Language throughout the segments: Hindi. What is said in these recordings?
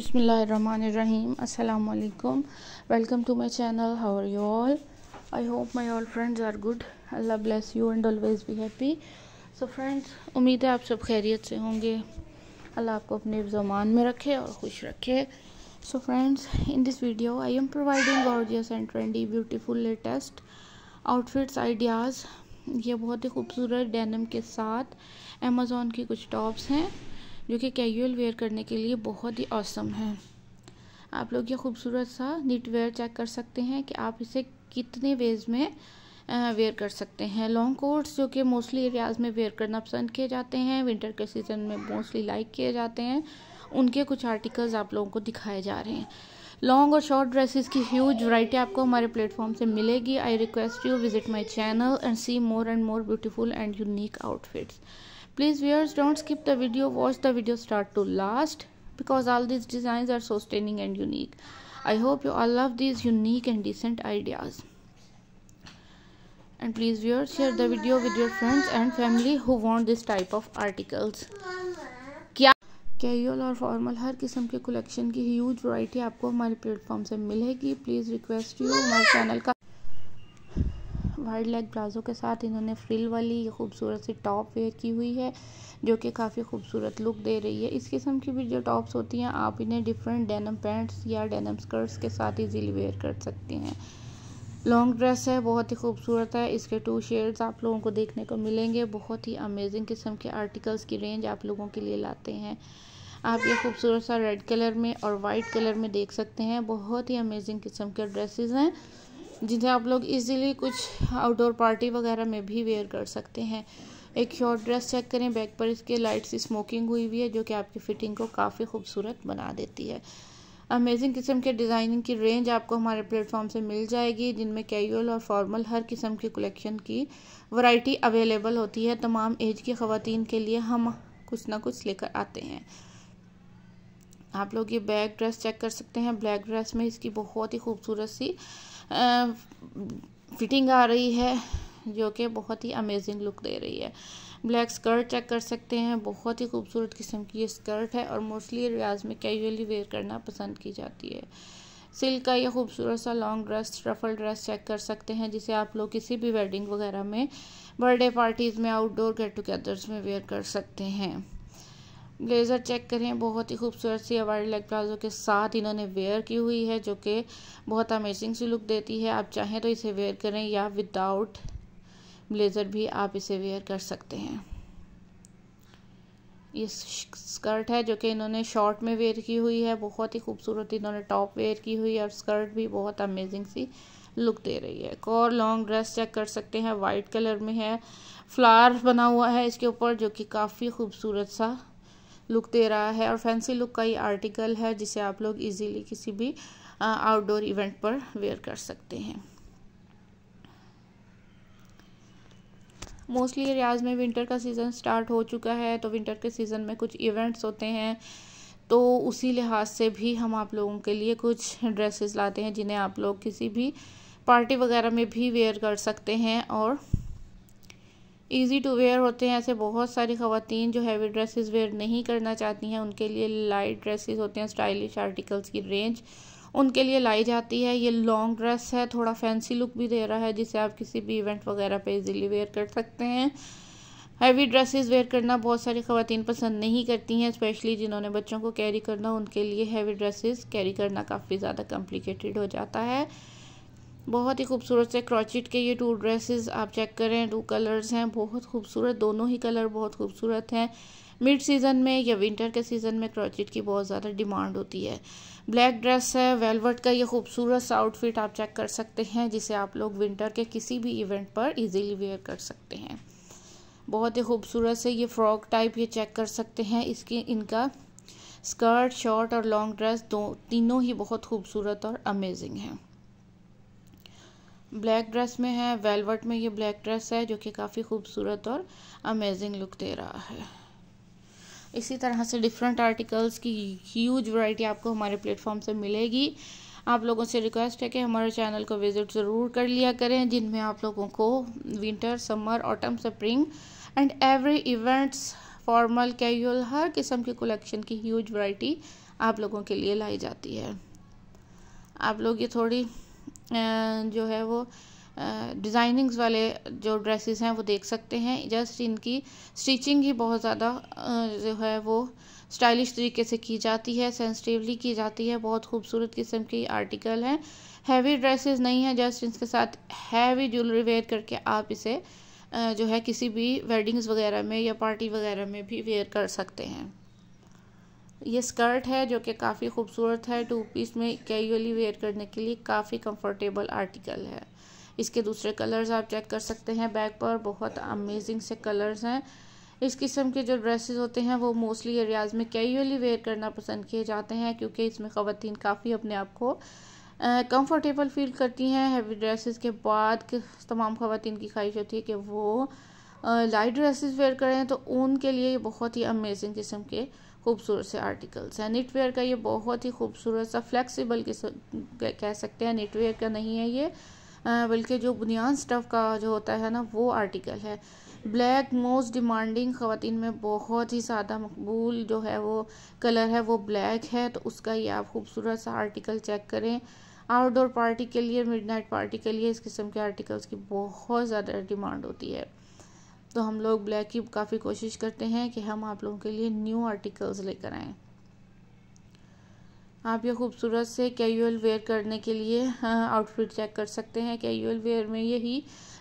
बसमीम् अल्लाम welcome to my channel how are you all I hope my all friends are good Allah bless you and always be happy so friends उम्मीद है आप सब खैरियत से होंगे अल्लाह आपको अपने जमान में रखे और खुश रखे so friends in this video I am providing gorgeous and trendy beautiful latest outfits ideas ये बहुत ही खूबसूरत डैनम के साथ अमेजोन की कुछ टॉप्स हैं जो कि कैजुअल वेयर करने के लिए बहुत ही औसम है आप लोग ये खूबसूरत सा नीट वेयर चेक कर सकते हैं कि आप इसे कितने वेज में वेयर कर सकते हैं लॉन्ग कोट्स जो कि मोस्टली एरियाज में वेयर करना पसंद किए जाते हैं विंटर के सीज़न में मोस्टली लाइक किए जाते हैं उनके कुछ आर्टिकल्स आप लोगों को दिखाए जा रहे हैं लॉन्ग और शॉर्ट ड्रेसेस की ह्यूज वैरायटी आपको हमारे प्लेटफॉर्म से मिलेगी I request you visit my channel and see more and more beautiful and unique outfits please viewers don't skip the video watch the video start to last because all these designs are so stunning and unique i hope you all love these unique and decent ideas and please viewers share the video with your friends and family who want this type of articles क्या कैजुअल और फॉर्मल हर किस्म के कलेक्शन की ह्यूज वैरायटी आपको हमारे प्लेटफॉर्म से मिलेगी प्लीज़ रिक्वेस्ट यू हमारे चैनल का वाइड लेग प्लाजो के साथ इन्होंने फ्रिल वाली खूबसूरत सी टॉप वेयर की हुई है जो कि काफ़ी खूबसूरत लुक दे रही है इस किस्म की भी जो टॉप्स होती हैं आप इन्हें डिफरेंट डेनम पैंट्स या डेनम स्कर्ट्स के साथ इजीली वेयर कर सकते हैं लॉन्ग ड्रेस है बहुत ही खूबसूरत है इसके टू शेड्स आप लोगों को देखने को मिलेंगे बहुत ही अमेजिंग किस्म के आर्टिकल्स की रेंज आप लोगों के लिए लाते हैं आप ये खूबसूरत सा रेड कलर में और वाइट कलर में देख सकते हैं बहुत ही अमेजिंग किस्म के ड्रेसेस हैं जिन्हें आप लोग इजीली कुछ आउटडोर पार्टी वगैरह में भी वेयर कर सकते हैं एक शॉर्ट ड्रेस चेक करें बैक पर इसके लाइट सी स्मोकिंग हुई हुई है जो कि आपकी फ़िटिंग को काफ़ी खूबसूरत बना देती है अमेजिंग किस्म के डिज़ाइनिंग की रेंज आपको हमारे प्लेटफॉर्म से मिल जाएगी जिनमें कैजुअल और फॉर्मल हर किस्म की कलेक्शन की वैरायटी अवेलेबल होती है तमाम एज की खातन के लिए हम कुछ ना कुछ लेकर आते हैं आप लोग ये बैक ड्रेस चेक कर सकते हैं ब्लैक ड्रेस में इसकी बहुत ही खूबसूरत सी फिटिंग आ रही है जो कि बहुत ही अमेजिंग लुक दे रही है ब्लैक स्कर्ट चेक कर सकते हैं बहुत ही खूबसूरत किस्म की ये स्कर्ट है और मोस्टली रियाज में कैजुअली वेयर करना पसंद की जाती है सिल्क का ये खूबसूरत सा long dress truffle dress check कर सकते हैं जिसे आप लोग किसी भी वेडिंग वगैरह में बर्थडे पार्टीज़ में आउटडोर गेट टुगेदर्स में वेयर कर सकते हैं ब्लेज़र चेक करें बहुत ही खूबसूरत सी अवार्ड लेग प्लाजो के साथ इन्होंने वेयर की हुई है जो कि बहुत अमेजिंग सी लुक देती है आप चाहें तो इसे वेयर करें या विदाउट ब्लेज़र भी आप इसे वेयर कर सकते हैं ये स्कर्ट है जो कि इन्होंने शॉर्ट में वेयर की हुई है बहुत ही खूबसूरत इन्होंने टॉप वेयर की हुई है और स्कर्ट भी बहुत अमेजिंग सी लुक दे रही है एक और लॉन्ग ड्रेस चेक कर सकते हैं वाइट कलर में है फ्लावर बना हुआ है इसके ऊपर जो कि काफ़ी खूबसूरत सा लुक दे रहा है और फैंसी लुक का ये आर्टिकल है जिसे आप लोग इजीली किसी भी आउटडोर इवेंट पर वेयर कर सकते हैं मोस्टली रियाज में विंटर का सीज़न स्टार्ट हो चुका है तो विंटर के सीज़न में कुछ इवेंट्स होते हैं तो उसी लिहाज से भी हम आप लोगों के लिए कुछ ड्रेसेस लाते हैं जिन्हें आप लोग किसी भी पार्टी वगैरह में भी वेयर कर सकते हैं और ईज़ी टू वेयर होते हैं ऐसे बहुत सारी खातन जो हैवी ड्रेसेस वेयर नहीं करना चाहती हैं उनके लिए लाइट ड्रेसेस होते हैं स्टाइलिश आर्टिकल्स की रेंज उनके लिए लाई जाती है ये लॉन्ग ड्रेस है थोड़ा फैंसी लुक भी दे रहा है जिसे आप किसी भी इवेंट वगैरह पे इजीली वेयर कर सकते हैं हैवी ड्रेसेस वेयर करना बहुत सारी खातन पसंद नहीं करती हैं स्पेशली जिन्होंने बच्चों को कैरी करना उनके लिए हैवी ड्रेसेस कैरी करना काफ़ी ज़्यादा कॉम्प्लिकेटेड हो जाता है बहुत ही खूबसूरत से क्रॉचिट के ये टू ड्रेसेस आप चेक करें टू कलर्स हैं बहुत खूबसूरत दोनों ही कलर बहुत खूबसूरत हैं मिड सीज़न में या विंटर के सीज़न में क्रॉचिट की बहुत ज़्यादा डिमांड होती है ब्लैक ड्रेस है वेलवेट का ये खूबसूरत सा आउटफिट आप चेक कर सकते हैं जिसे आप लोग विंटर के किसी भी इवेंट पर इजीली वेयर कर सकते हैं बहुत ही खूबसूरत से ये फ्रॉक टाइप ये चेक कर सकते हैं इसकी इनका स्कर्ट शॉर्ट और लॉन्ग ड्रेस दो तीनों ही बहुत खूबसूरत और अमेजिंग हैं ब्लैक ड्रेस में है वेलवेट में ये ब्लैक ड्रेस है जो कि काफ़ी खूबसूरत और अमेजिंग लुक दे रहा है इसी तरह से डिफरेंट आर्टिकल्स की ह्यूज वैरायटी आपको हमारे प्लेटफॉर्म से मिलेगी आप लोगों से रिक्वेस्ट है कि हमारे चैनल को विज़िट ज़रूर कर लिया करें जिनमें आप लोगों को winter summer autumn spring and every events formal casual हर किस्म के कलेक्शन की ह्यूज वैरायटी आप लोगों के लिए लाई जाती है आप लोग ये थोड़ी जो है वो डिज़ाइनिंग्स वाले जो ड्रेसेस हैं वो देख सकते हैं जस्ट इनकी स्टिचिंग ही बहुत ज़्यादा जो है वो स्टाइलिश तरीके से की जाती है सेंसिटिवली की जाती है बहुत खूबसूरत किस्म की आर्टिकल हैं हैवी ड्रेसेस नहीं है जस्ट इनके साथ हैवी ज्वेलरी वेयर करके आप इसे जो है किसी भी वेडिंग्स वगैरह में या पार्टी वगैरह में भी वेयर कर सकते हैं ये स्कर्ट है जो कि काफ़ी खूबसूरत है टू पीस में कैजुअली वेयर करने के लिए काफ़ी कंफर्टेबल आर्टिकल है इसके दूसरे कलर्स आप चेक कर सकते हैं बैग पर बहुत अमेजिंग से कलर्स हैं इस किस्म के जो ड्रेसेस होते हैं वो मोस्टली एरियाज़ में कैजुअली वेयर करना पसंद किए जाते हैं क्योंकि इसमें ख़वान काफ़ी अपने आप को कंफर्टेबल फील करती हैं हैवी ड्रेसेस के बाद तमाम ख़वान की ख्वाहिश होती है कि वो लाइट ड्रेसेस वेयर करें तो उनके लिए बहुत ही अमेजिंग किस्म के खूबसूरत से आर्टिकल्स हैं नेटवेयर का ये बहुत ही खूबसूरत सा फ्लेक्सिबल कह सकते हैं नेटवेयर का नहीं है ये बल्कि जो बुनियाद स्टफ़ का जो होता है ना वो आर्टिकल है ब्लैक मोस्ट डिमांडिंग ख़वान में बहुत ही ज़्यादा मकबूल जो है वो कलर है वो ब्लैक है तो उसका ये आप खूबसूरत सा आर्टिकल चेक करें आउटडोर पार्टी के लिए मिडनाइट पार्टी के लिए इस किस्म के आर्टिकल्स की बहुत ज़्यादा डिमांड होती है तो हम लोग ब्लैक की काफ़ी कोशिश करते हैं कि हम आप लोगों के लिए न्यू आर्टिकल्स लेकर आएँ आप ये खूबसूरत से कैजुअल वेयर करने के लिए आउटफिट हाँ, चेक कर सकते हैं कैजुअल वेयर में यही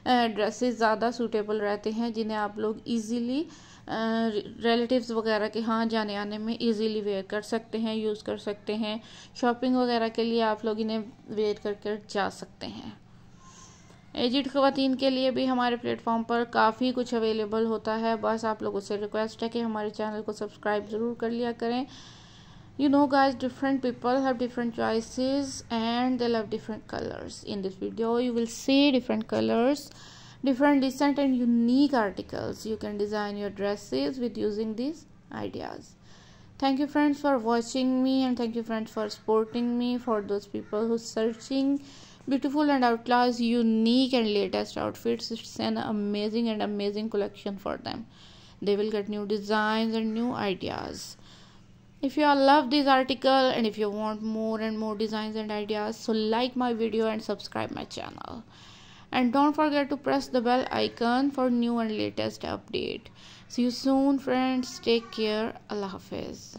ड्रेसेस ज़्यादा सूटेबल रहते हैं जिन्हें आप लोग इजीली रिलेटिव्स वगैरह के हाँ जाने आने में इजीली वेयर कर सकते हैं यूज़ कर सकते हैं शॉपिंग वगैरह के लिए आप लोग इन्हें वेयर कर कर जा सकते हैं एजिड खुवान के लिए भी हमारे प्लेटफॉर्म पर काफ़ी कुछ अवेलेबल होता है बस आप लोगों से रिक्वेस्ट है कि हमारे चैनल को सब्सक्राइब ज़रूर कर लिया करें you know guys different people have different choices and they love different colours in this video you will see different colours different decent and unique articles you can design your dresses with using this ideas thank you friends for watching me and thank you friends for supporting me for those people who searching beautiful and outlaws unique and latest outfits it's an amazing and amazing collection for them they will get new designs and new ideas if you all love this article and if you want more and more designs and ideas so like my video and subscribe my channel and don't forget to press the bell icon for new and latest update see you soon friends take care allah hafiz